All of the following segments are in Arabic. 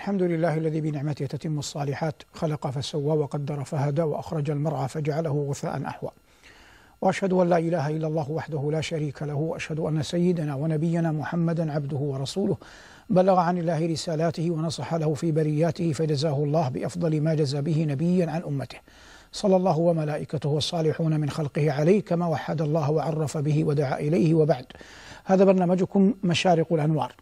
الحمد لله الذي بنعمته تتم الصالحات خلق فسوى وقدر فهدى وأخرج المرعى فجعله غثاء أحوى وأشهد أن لا إله إلا الله وحده لا شريك له وأشهد أن سيدنا ونبينا محمدا عبده ورسوله بلغ عن الله رسالاته ونصح له في برياته فجزاه الله بأفضل ما جزى به نبيا عن أمته صلى الله وملائكته والصالحون من خلقه عليه كما وحد الله وعرف به ودعا إليه وبعد هذا برنامجكم مشارق الأنوار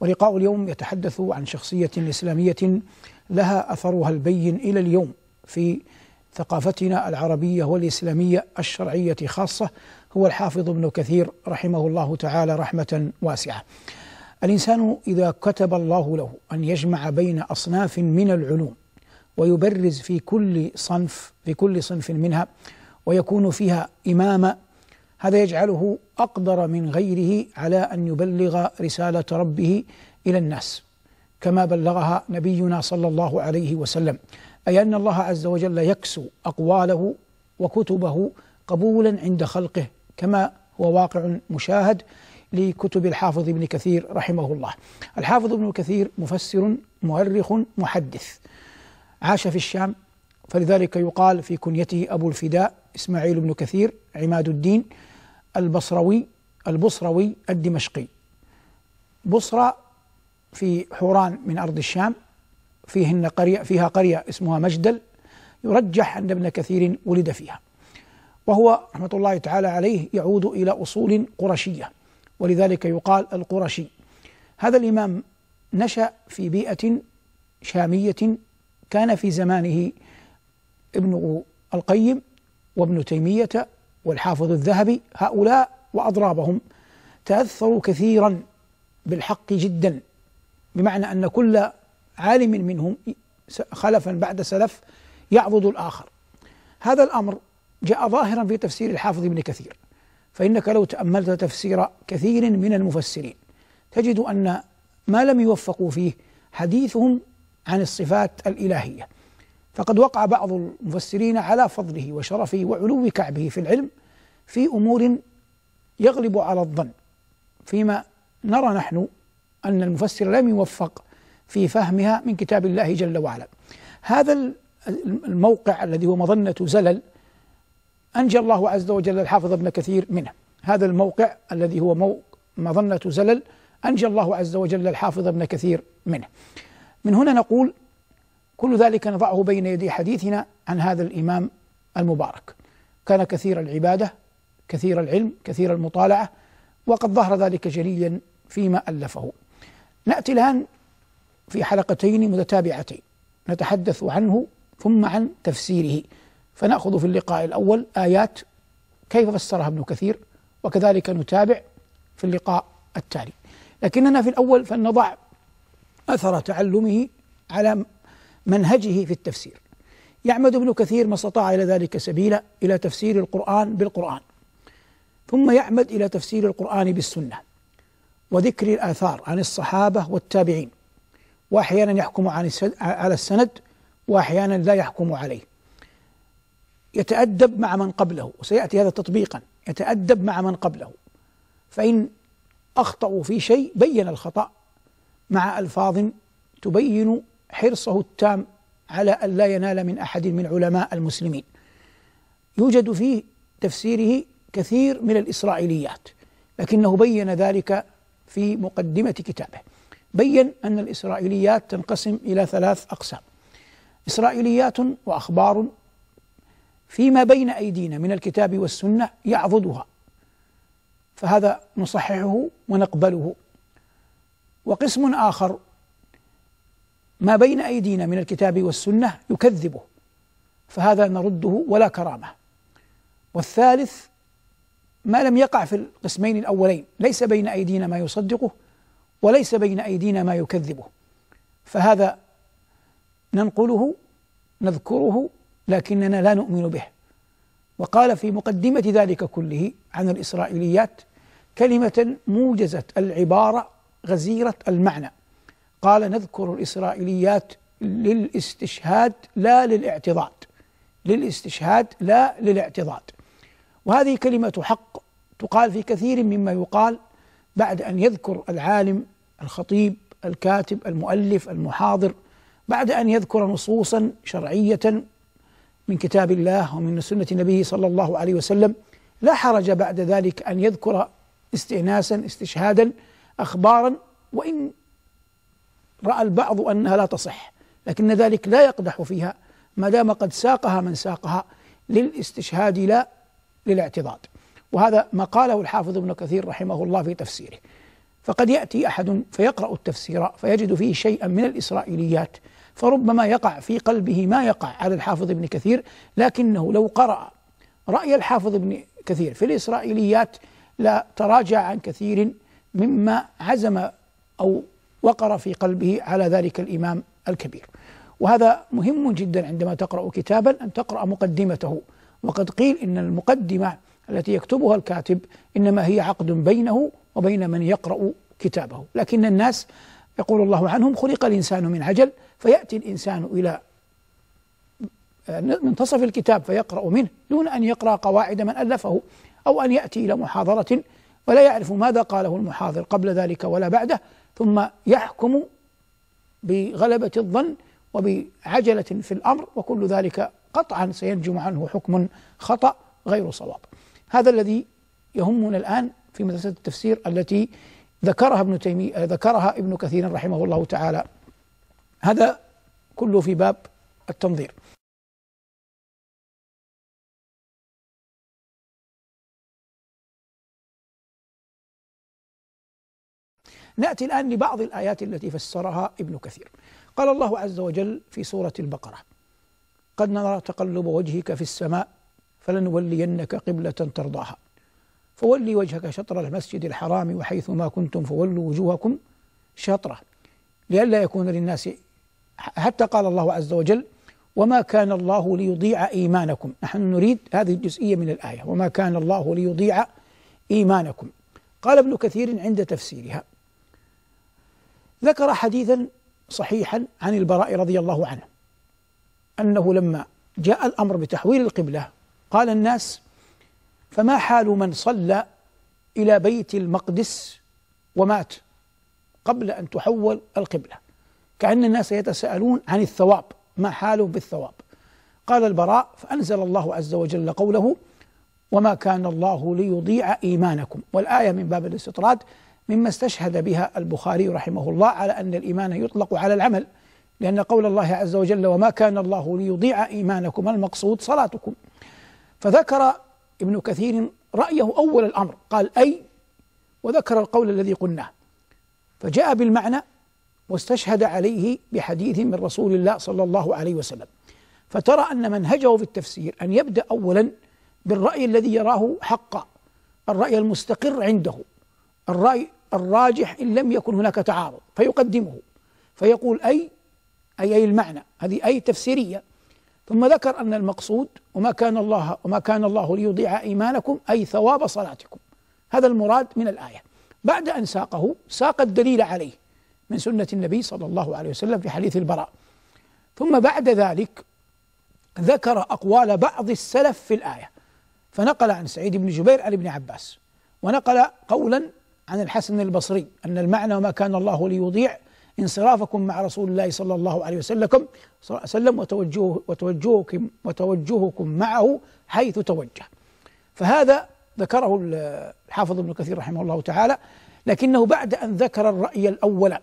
ولقاء اليوم يتحدث عن شخصية إسلامية لها أثرها البين إلى اليوم في ثقافتنا العربية والإسلامية الشرعية خاصة هو الحافظ ابن كثير رحمه الله تعالى رحمة واسعة الإنسان إذا كتب الله له أن يجمع بين أصناف من العلوم ويبرز في كل صنف في كل صنف منها ويكون فيها إماما هذا يجعله أقدر من غيره على أن يبلغ رسالة ربه إلى الناس كما بلغها نبينا صلى الله عليه وسلم أي أن الله عز وجل يكسو أقواله وكتبه قبولا عند خلقه كما هو واقع مشاهد لكتب الحافظ ابن كثير رحمه الله الحافظ ابن كثير مفسر مؤرخ محدث عاش في الشام فلذلك يقال في كنيته أبو الفداء إسماعيل بن كثير عماد الدين البصروي البصروي الدمشقي بصرة في حوران من أرض الشام فيهن قرية فيها قرية اسمها مجدل يرجح أن ابن كثير ولد فيها وهو رحمة الله تعالى عليه يعود إلى أصول قرشية ولذلك يقال القرشي هذا الإمام نشأ في بيئة شامية كان في زمانه ابن القيم وابن تيمية والحافظ الذهبي هؤلاء وأضرابهم تأثروا كثيرا بالحق جدا بمعنى أن كل عالم منهم خلفا بعد سلف يعضد الآخر هذا الأمر جاء ظاهرا في تفسير الحافظ ابن كثير فإنك لو تأملت تفسير كثير من المفسرين تجد أن ما لم يوفقوا فيه حديثهم عن الصفات الإلهية فقد وقع بعض المفسرين على فضله وشرفه وعلو كعبه في العلم في أمور يغلب على الظن فيما نرى نحن أن المفسر لم يوفق في فهمها من كتاب الله جل وعلا هذا الموقع الذي هو مظنة زلل أنجى الله عز وجل الحافظ ابن كثير منه هذا الموقع الذي هو مظنة زلل أنجى الله عز وجل الحافظ ابن كثير منه من هنا نقول كل ذلك نضعه بين يدي حديثنا عن هذا الإمام المبارك كان كثير العبادة كثير العلم كثير المطالعة وقد ظهر ذلك جليا فيما ألفه نأتي الآن في حلقتين متتابعتين نتحدث عنه ثم عن تفسيره فنأخذ في اللقاء الأول آيات كيف فسرها ابن كثير وكذلك نتابع في اللقاء التالي لكننا في الأول فلنضع أثر تعلمه على منهجه في التفسير يعمد ابن كثير ما استطاع إلى ذلك سبيلا إلى تفسير القرآن بالقرآن ثم يعمد إلى تفسير القرآن بالسنة وذكر الآثار عن الصحابة والتابعين وأحيانا يحكم عن على السند وأحيانا لا يحكم عليه يتأدب مع من قبله وسيأتي هذا تطبيقا يتأدب مع من قبله فإن أخطأوا في شيء بين الخطأ مع ألفاظ تبين حرصه التام على أن لا ينال من أحد من علماء المسلمين يوجد في تفسيره كثير من الإسرائيليات لكنه بين ذلك في مقدمة كتابه بين أن الإسرائيليات تنقسم إلى ثلاث أقسام إسرائيليات وأخبار فيما بين أيدينا من الكتاب والسنة يعضدها فهذا نصححه ونقبله وقسم آخر ما بين أيدينا من الكتاب والسنة يكذبه فهذا نرده ولا كرامة والثالث ما لم يقع في القسمين الأولين ليس بين أيدينا ما يصدقه وليس بين أيدينا ما يكذبه فهذا ننقله نذكره لكننا لا نؤمن به وقال في مقدمة ذلك كله عن الإسرائيليات كلمة موجزت العبارة غزيرة المعنى قال نذكر الإسرائيليات للاستشهاد لا للاعتضاد للاستشهاد لا للاعتضاد وهذه كلمة حق تقال في كثير مما يقال بعد أن يذكر العالم الخطيب الكاتب المؤلف المحاضر بعد أن يذكر نصوصا شرعية من كتاب الله ومن سنة نبيه صلى الله عليه وسلم لا حرج بعد ذلك أن يذكر استئناسا استشهادا أخبارا وإن رأى البعض أنها لا تصح لكن ذلك لا يقدح فيها ما دام قد ساقها من ساقها للاستشهاد لا للاعتضاد وهذا ما قاله الحافظ ابن كثير رحمه الله في تفسيره فقد يأتي أحد فيقرأ التفسير فيجد فيه شيئا من الإسرائيليات فربما يقع في قلبه ما يقع على الحافظ ابن كثير لكنه لو قرأ رأي الحافظ ابن كثير في الإسرائيليات لا تراجع عن كثير مما عزم أو وقر في قلبه على ذلك الإمام الكبير وهذا مهم جدا عندما تقرأ كتابا أن تقرأ مقدمته وقد قيل إن المقدمة التي يكتبها الكاتب إنما هي عقد بينه وبين من يقرأ كتابه لكن الناس يقول الله عنهم خلق الإنسان من عجل فيأتي الإنسان إلى منتصف الكتاب فيقرأ منه دون أن يقرأ قواعد من ألفه أو أن يأتي إلى محاضرة ولا يعرف ماذا قاله المحاضر قبل ذلك ولا بعده ثم يحكم بغلبة الظن وبعجلة في الأمر وكل ذلك قطعا سينجم عنه حكم خطأ غير صواب هذا الذي يهمنا الآن في مدرسة التفسير التي ذكرها ابن تيمية ذكرها ابن كثير رحمه الله تعالى هذا كله في باب التنظير نأتي الآن لبعض الآيات التي فسرها ابن كثير قال الله عز وجل في سورة البقرة قد نرى تقلب وجهك في السماء فلنولينك قبلة ترضاها فولي وجهك شطر المسجد الحرام وحيث ما كنتم فولوا وجوهكم شطرة لئلا يكون للناس حتى قال الله عز وجل وما كان الله ليضيع إيمانكم نحن نريد هذه الجزئية من الآية وما كان الله ليضيع إيمانكم قال ابن كثير عند تفسيرها ذكر حديثا صحيحا عن البراء رضي الله عنه أنه لما جاء الأمر بتحويل القبلة قال الناس فما حال من صلى إلى بيت المقدس ومات قبل أن تحول القبلة كأن الناس يتساءلون عن الثواب ما حاله بالثواب قال البراء فأنزل الله عز وجل قوله وما كان الله ليضيع إيمانكم والآية من باب الاستطراد مما استشهد بها البخاري رحمه الله على أن الإيمان يطلق على العمل لأن قول الله عز وجل وما كان الله ليضيع إيمانكم المقصود صلاتكم فذكر ابن كثير رأيه أول الأمر قال أي وذكر القول الذي قلناه فجاء بالمعنى واستشهد عليه بحديث من رسول الله صلى الله عليه وسلم فترى أن منهجه في التفسير أن يبدأ أولا بالرأي الذي يراه حقا الرأي المستقر عنده الرأي الراجح إن لم يكن هناك تعارض فيقدمه فيقول أي أي أي المعنى هذه أي تفسيرية ثم ذكر أن المقصود وما كان الله وما كان الله ليضيع إيمانكم أي ثواب صلاتكم هذا المراد من الآية بعد أن ساقه ساق الدليل عليه من سنة النبي صلى الله عليه وسلم في حديث البراء ثم بعد ذلك ذكر أقوال بعض السلف في الآية فنقل عن سعيد بن جبير عن ابن عباس ونقل قولا عن الحسن البصري أن المعنى وما كان الله ليضيع انصرافكم مع رسول الله صلى الله عليه وسلم وسلم وتوجه وتوجهكم وتوجهكم معه حيث توجه فهذا ذكره الحافظ ابن كثير رحمه الله تعالى لكنه بعد أن ذكر الرأي الأول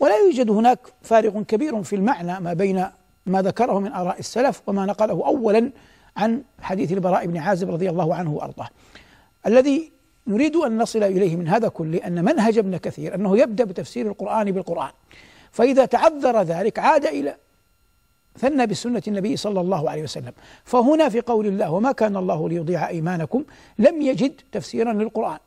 ولا يوجد هناك فارق كبير في المعنى ما بين ما ذكره من آراء السلف وما نقله أولا عن حديث البراء بن عازب رضي الله عنه وأرضاه الذي نريد أن نصل إليه من هذا كله أن منهج ابن كثير أنه يبدأ بتفسير القرآن بالقرآن فإذا تعذر ذلك عاد إلى ثنى بسنة النبي صلى الله عليه وسلم فهنا في قول الله وما كان الله ليضيع إيمانكم لم يجد تفسيرا للقرآن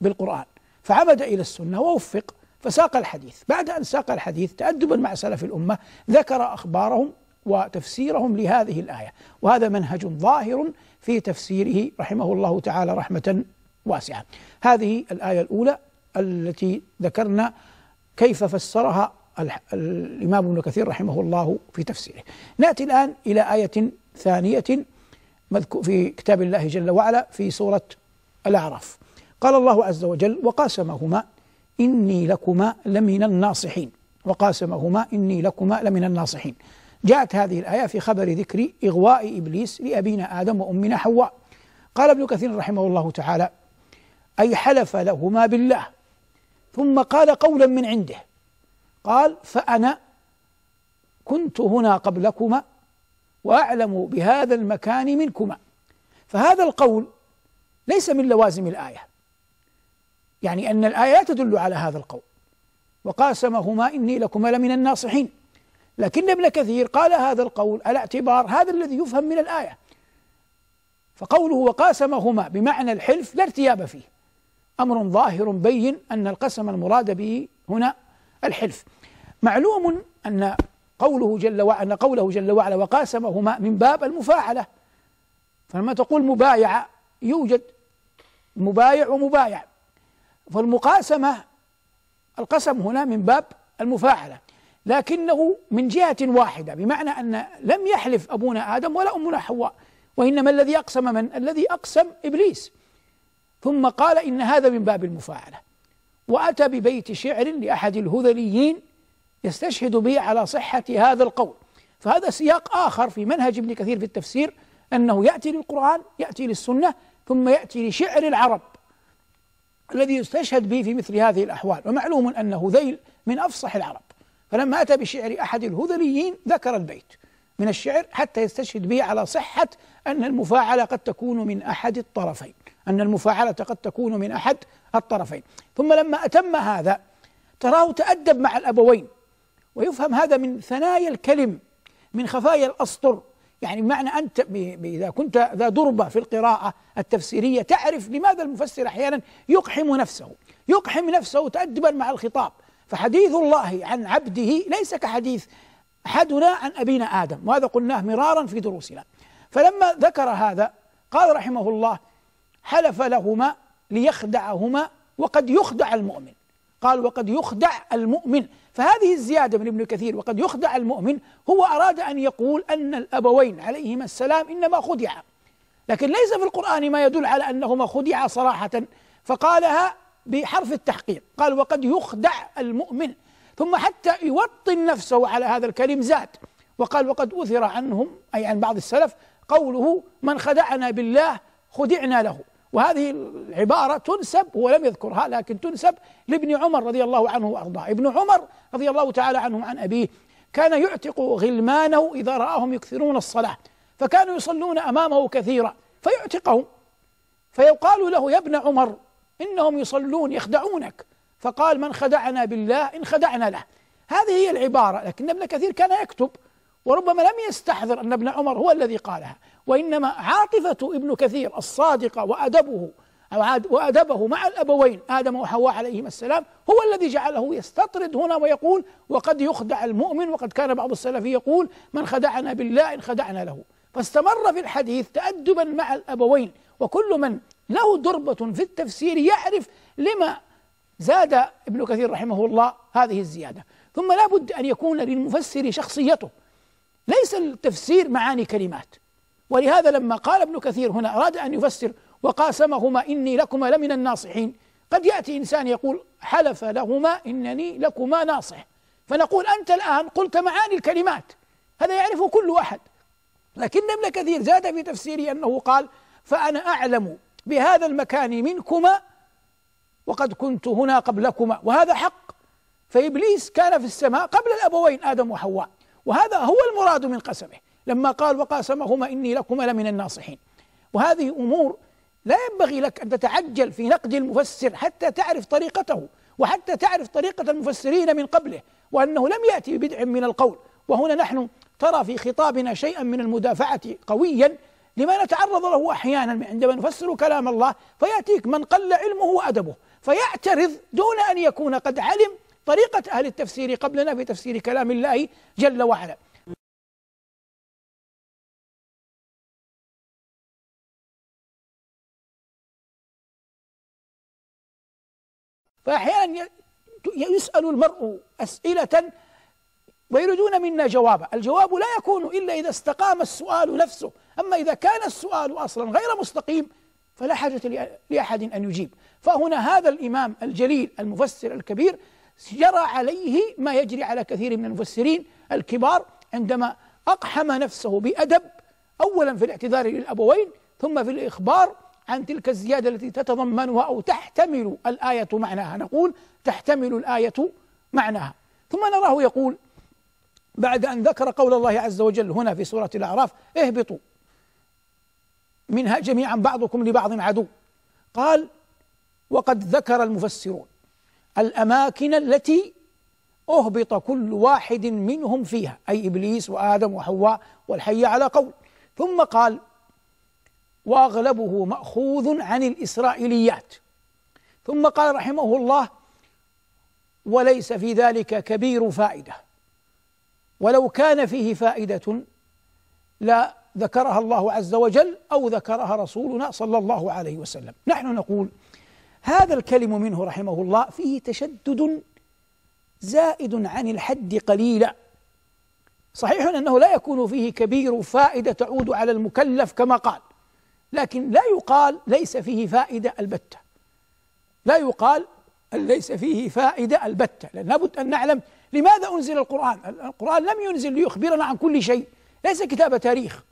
بالقرآن فعمد إلى السنة ووفق فساق الحديث بعد أن ساق الحديث تأدبا مع سلف الأمة ذكر أخبارهم وتفسيرهم لهذه الآية وهذا منهج ظاهر في تفسيره رحمه الله تعالى رحمة واسعة هذه الآية الأولى التي ذكرنا كيف فسرها الإمام ابن كثير رحمه الله في تفسيره نأتي الآن إلى آية ثانية في كتاب الله جل وعلا في سورة الأعراف قال الله عز وجل وقاسمهما إني لكما لمن الناصحين وقاسمهما إني لكما لمن الناصحين جاءت هذه الآية في خبر ذكر إغواء إبليس لأبينا آدم وأمنا حواء قال ابن كثير رحمه الله تعالى أي حلف لهما بالله ثم قال قولا من عنده قال فأنا كنت هنا قبلكما وأعلم بهذا المكان منكما فهذا القول ليس من لوازم الآية يعني أن الآية تدل على هذا القول وقاسمهما إني لكما لمن الناصحين لكن ابن كثير قال هذا القول على اعتبار هذا الذي يفهم من الآية فقوله وقاسمهما بمعنى الحلف لا ارتياب فيه أمر ظاهر بين أن القسم المراد به هنا الحلف معلوم أن قوله جل وعلا قوله جل وعلا وقاسمهما من باب المفاعلة فلما تقول مبايعة يوجد مبايع ومبايع فالمقاسمة القسم هنا من باب المفاعلة لكنه من جهة واحدة بمعنى أن لم يحلف أبونا آدم ولا أمنا حواء وإنما الذي أقسم من؟ الذي أقسم إبليس ثم قال إن هذا من باب المفاعلة وأتى ببيت شعر لأحد الهذليين يستشهد به على صحة هذا القول فهذا سياق آخر في منهج ابن كثير في التفسير أنه يأتي للقرآن يأتي للسنة ثم يأتي لشعر العرب الذي يستشهد به في مثل هذه الأحوال ومعلوم أن هذيل من أفصح العرب فلما أتى بشعر أحد الهذليين ذكر البيت من الشعر حتى يستشهد به على صحة أن المفاعلة قد تكون من أحد الطرفين أن المفاعلة قد تكون من أحد الطرفين ثم لما أتم هذا تراه تأدب مع الأبوين ويفهم هذا من ثنايا الكلم من خفايا الأسطر يعني بمعنى أنت إذا كنت ذا دربة في القراءة التفسيرية تعرف لماذا المفسر أحيانا يقحم نفسه يقحم نفسه تأدبا مع الخطاب فحديث الله عن عبده ليس كحديث أحدنا عن أبينا آدم وهذا قلناه مرارا في دروسنا فلما ذكر هذا قال رحمه الله حلف لهما ليخدعهما وقد يخدع المؤمن قال وقد يخدع المؤمن فهذه الزيادة من ابن كثير وقد يخدع المؤمن هو أراد أن يقول أن الأبوين عليهما السلام إنما خدعا لكن ليس في القرآن ما يدل على أنهما خدعا صراحة فقالها بحرف التحقيق قال وقد يخدع المؤمن ثم حتى يوطن نفسه على هذا الكلم زاد وقال وقد أثر عنهم أي عن بعض السلف قوله من خدعنا بالله خدعنا له وهذه العبارة تنسب هو لم يذكرها لكن تنسب لابن عمر رضي الله عنه وأرضاه ابن عمر رضي الله تعالى عنه عن أبيه كان يعتق غلمانه إذا رآهم يكثرون الصلاة فكانوا يصلون أمامه كثيرا فيعتقهم فيقال له يا ابن عمر إنهم يصلون يخدعونك فقال من خدعنا بالله إن خدعنا له هذه هي العبارة لكن ابن كثير كان يكتب وربما لم يستحضر أن ابن عمر هو الذي قالها وإنما عاطفة ابن كثير الصادقة وأدبه وأدبه مع الأبوين آدم وحواء عليهما السلام هو الذي جعله يستطرد هنا ويقول وقد يخدع المؤمن وقد كان بعض السلف يقول من خدعنا بالله إن خدعنا له فاستمر في الحديث تأدبا مع الأبوين وكل من له دربة في التفسير يعرف لما زاد ابن كثير رحمه الله هذه الزيادة ثم لا بد أن يكون للمفسر شخصيته ليس التفسير معاني كلمات ولهذا لما قال ابن كثير هنا أراد أن يفسر وقاسمهما إني لكما لمن الناصحين قد يأتي إنسان يقول حلف لهما إنني لكما ناصح فنقول أنت الآن قلت معاني الكلمات هذا يعرفه كل أحد لكن ابن كثير زاد في تفسيره أنه قال فأنا أعلم بهذا المكان منكما وقد كنت هنا قبلكما وهذا حق فإبليس كان في السماء قبل الأبوين آدم وحواء وهذا هو المراد من قسمه لما قال وقاسمهما إني لكما لمن الناصحين وهذه أمور لا ينبغي لك أن تتعجل في نقد المفسر حتى تعرف طريقته وحتى تعرف طريقة المفسرين من قبله وأنه لم يأتي ببدع من القول وهنا نحن ترى في خطابنا شيئا من المدافعة قويا لما نتعرض له أحيانا عندما نفسر كلام الله فيأتيك من قل علمه وأدبه فيعترض دون أن يكون قد علم طريقة أهل التفسير قبلنا في تفسير كلام الله جل وعلا فأحيانا يسأل المرء أسئلة ويريدون منا جوابا الجواب لا يكون إلا إذا استقام السؤال نفسه أما إذا كان السؤال أصلا غير مستقيم فلا حاجة لأحد أن يجيب فهنا هذا الإمام الجليل المفسر الكبير جرى عليه ما يجري على كثير من المفسرين الكبار عندما أقحم نفسه بأدب أولا في الاعتذار للأبوين ثم في الإخبار عن تلك الزيادة التي تتضمنها أو تحتمل الآية معناها نقول تحتمل الآية معناها ثم نراه يقول بعد أن ذكر قول الله عز وجل هنا في سورة الأعراف اهبطوا منها جميعا بعضكم لبعض عدو قال وقد ذكر المفسرون الأماكن التي أهبط كل واحد منهم فيها أي إبليس وآدم وحواء والحي على قول ثم قال واغلبه ماخوذ عن الاسرائيليات ثم قال رحمه الله وليس في ذلك كبير فائده ولو كان فيه فائده لا ذكرها الله عز وجل او ذكرها رسولنا صلى الله عليه وسلم نحن نقول هذا الكلم منه رحمه الله فيه تشدد زائد عن الحد قليلا صحيح انه لا يكون فيه كبير فائده تعود على المكلف كما قال لكن لا يقال ليس فيه فائدة البتة لا يقال ليس فيه فائدة البتة لأن لابد أن نعلم لماذا أنزل القرآن القرآن لم ينزل ليخبرنا عن كل شيء ليس كتاب تاريخ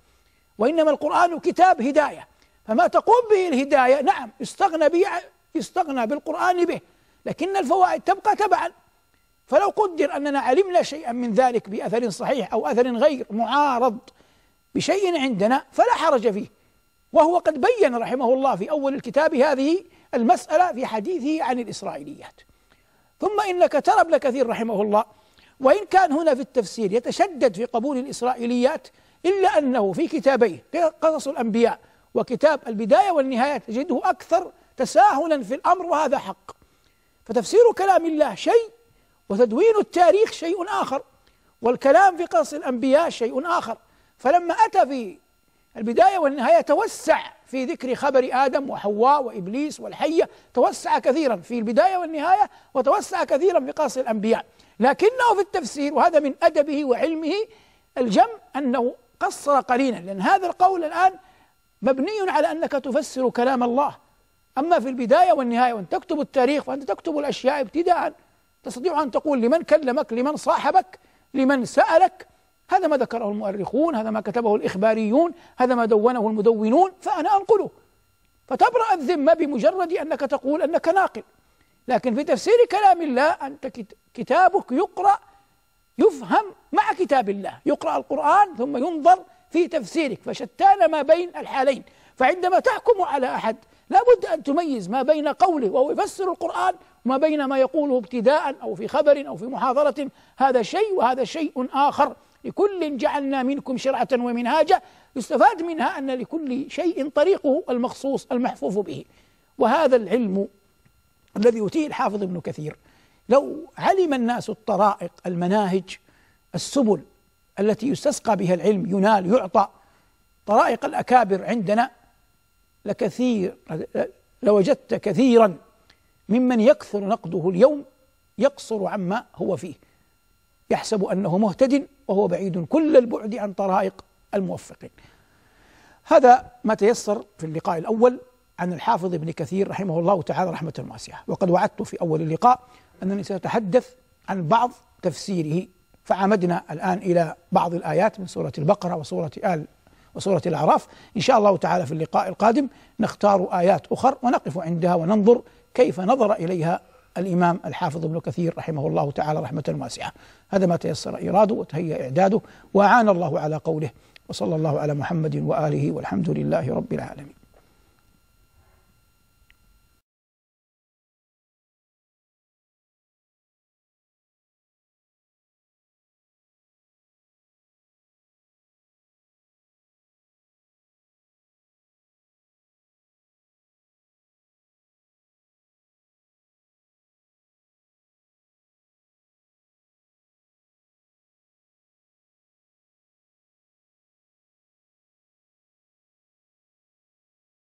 وإنما القرآن كتاب هداية فما تقوم به الهداية نعم استغنى به استغنى بالقرآن به لكن الفوائد تبقى تبعا فلو قدر أننا علمنا شيئا من ذلك بأثر صحيح أو أثر غير معارض بشيء عندنا فلا حرج فيه وهو قد بين رحمه الله في أول الكتاب هذه المسألة في حديثه عن الإسرائيليات ثم إنك ترى ابن كثير رحمه الله وإن كان هنا في التفسير يتشدد في قبول الإسرائيليات إلا أنه في كتابيه قصص الأنبياء وكتاب البداية والنهاية تجده أكثر تساهلا في الأمر وهذا حق فتفسير كلام الله شيء وتدوين التاريخ شيء آخر والكلام في قصص الأنبياء شيء آخر فلما أتى في البداية والنهاية توسع في ذكر خبر آدم وحواء وإبليس والحية توسع كثيرا في البداية والنهاية وتوسع كثيرا في قصص الأنبياء لكنه في التفسير وهذا من أدبه وعلمه الجم أنه قصر قليلا لأن هذا القول الآن مبني على أنك تفسر كلام الله أما في البداية والنهاية وأن تكتب التاريخ فأنت تكتب الأشياء ابتداء تستطيع أن تقول لمن كلمك لمن صاحبك لمن سألك هذا ما ذكره المؤرخون هذا ما كتبه الإخباريون هذا ما دونه المدونون فأنا أنقله فتبرأ الذمة بمجرد أنك تقول أنك ناقل لكن في تفسير كلام الله أنت كتابك يقرأ يفهم مع كتاب الله يقرأ القرآن ثم ينظر في تفسيرك فشتان ما بين الحالين فعندما تحكم على أحد لا بد أن تميز ما بين قوله وهو يفسر القرآن وما بين ما يقوله ابتداء أو في خبر أو في محاضرة هذا شيء وهذا شيء آخر لكل جعلنا منكم شرعة ومنهاجا يستفاد منها أن لكل شيء طريقه المخصوص المحفوف به وهذا العلم الذي يؤتيه الحافظ ابن كثير لو علم الناس الطرائق المناهج السبل التي يستسقى بها العلم ينال يعطى طرائق الأكابر عندنا لكثير لوجدت كثيرا ممن يكثر نقده اليوم يقصر عما هو فيه يحسب أنه مهتد وهو بعيد كل البعد عن طرائق الموفقين هذا ما تيسر في اللقاء الأول عن الحافظ ابن كثير رحمه الله تعالى رحمة واسعة وقد وعدت في أول اللقاء أنني سأتحدث عن بعض تفسيره فعمدنا الآن إلى بعض الآيات من سورة البقرة وسورة آل وسورة الأعراف إن شاء الله تعالى في اللقاء القادم نختار آيات أخر ونقف عندها وننظر كيف نظر إليها الإمام الحافظ ابن كثير رحمه الله تعالى رحمة واسعة هذا ما تيسر إراده وتهيأ إعداده وأعان الله على قوله وصلى الله على محمد وآله والحمد لله رب العالمين